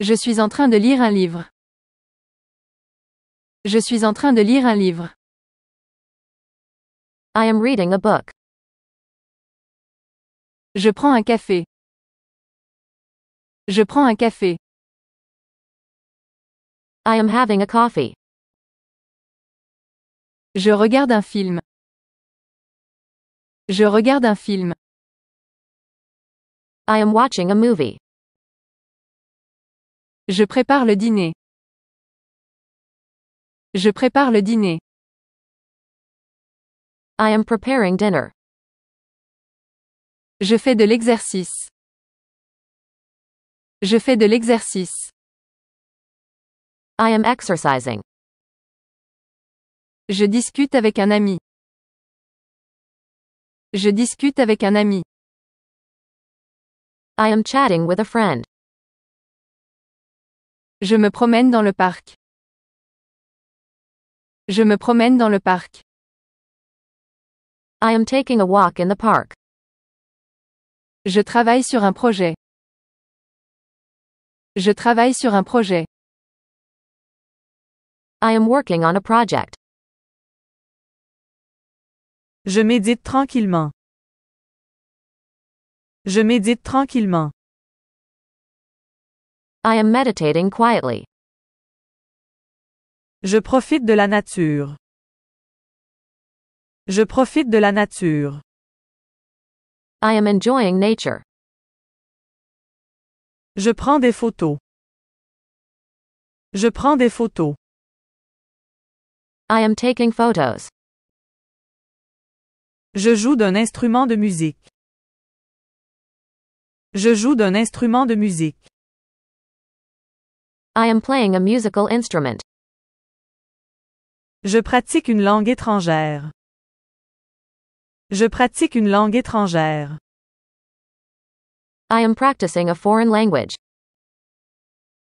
Je suis en train de lire un livre. Je suis en train de lire un livre. I am reading a book. Je prends un café. Je prends un café. I am having a coffee. Je regarde un film. Je regarde un film. I am watching a movie. Je prépare le dîner. Je prépare le dîner. I am preparing dinner. Je fais de l'exercice. Je fais de l'exercice. I am exercising. Je discute avec un ami. Je discute avec un ami. I am chatting with a friend. Je me promène dans le parc. Je me promène dans le parc. I am taking a walk in the park. Je travaille sur un projet. Je travaille sur un projet. I am working on a project. Je médite tranquillement. Je médite tranquillement. I am meditating quietly. Je profite de la nature. Je profite de la nature. I am enjoying nature. Je prends des photos. Je prends des photos. I am taking photos. Je joue d'un instrument de musique. Je joue d'un instrument de musique. I am playing a musical instrument. Je pratique une langue étrangère. Je pratique une langue étrangère. I am practicing a foreign language.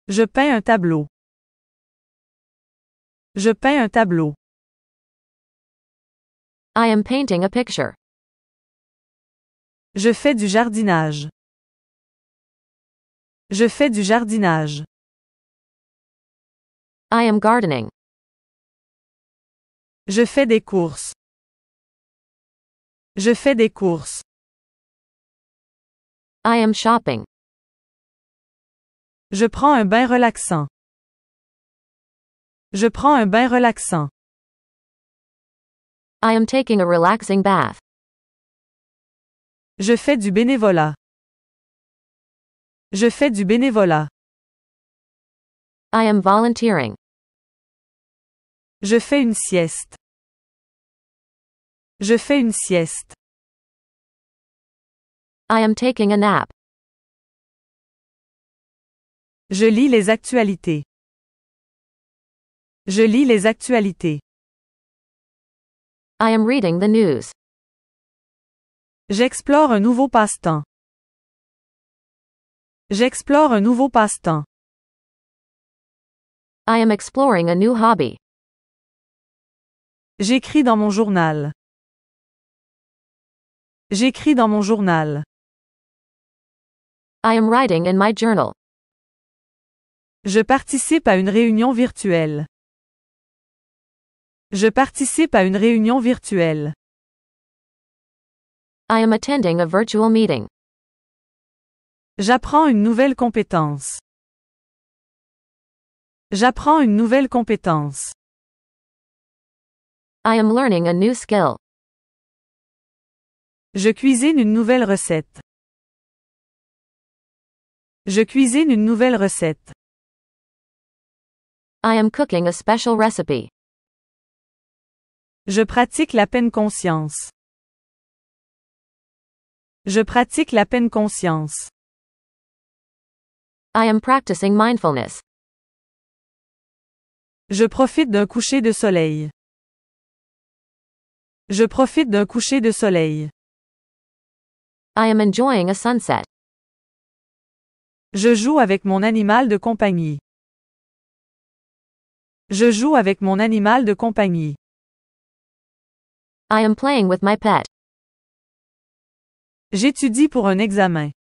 Je peins un tableau. Je peins un tableau. I am painting a picture. Je fais du jardinage. Je fais du jardinage. I am gardening. Je fais des courses. Je fais des courses. I am shopping. Je prends un bain relaxant. Je prends un bain relaxant. I am taking a relaxing bath. Je fais du bénévolat. Je fais du bénévolat. I am volunteering. Je fais une sieste. Je fais une sieste. I am taking a nap. Je lis les actualités. Je lis les actualités. I am reading the news. J'explore un nouveau passe-temps. J'explore un nouveau passe-temps. I am exploring a new hobby. J'écris dans mon journal. J'écris dans mon journal. I am writing in my journal. Je participe à une réunion virtuelle. Je participe à une réunion virtuelle. I am attending a virtual meeting. J'apprends une nouvelle compétence. J'apprends une nouvelle compétence. I am learning a new skill. Je cuisine une nouvelle recette. Je cuisine une nouvelle recette. I am cooking a special recipe. Je pratique la peine conscience. Je pratique la peine conscience. I am practicing mindfulness. Je profite d'un coucher de soleil. Je profite d'un coucher de soleil. I am enjoying a sunset. Je joue avec mon animal de compagnie. Je joue avec mon animal de compagnie. I am playing with my pet. J'étudie pour un examen.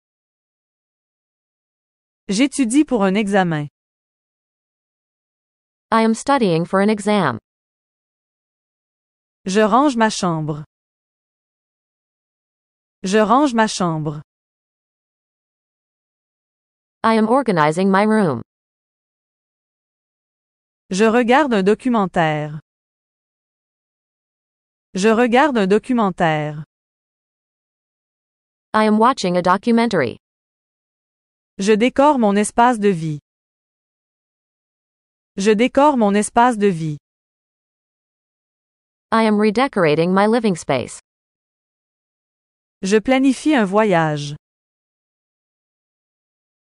J'étudie pour un examen. I am studying for an exam. Je range ma chambre. Je range ma chambre. I am organizing my room. Je regarde un documentaire. Je regarde un documentaire. I am watching a documentary. Je décore mon espace de vie. Je décore mon espace de vie. I am redecorating my living space. Je planifie un voyage.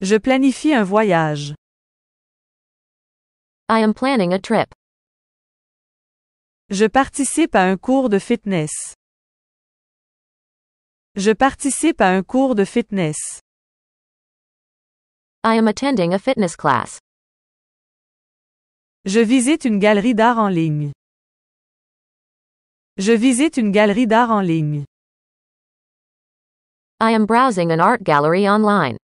Je planifie un voyage. I am planning a trip. Je participe à un cours de fitness. Je participe à un cours de fitness. I am attending a fitness class. Je visite une galerie d'art en ligne. Je visite une galerie d'art en ligne. I am browsing an art gallery online.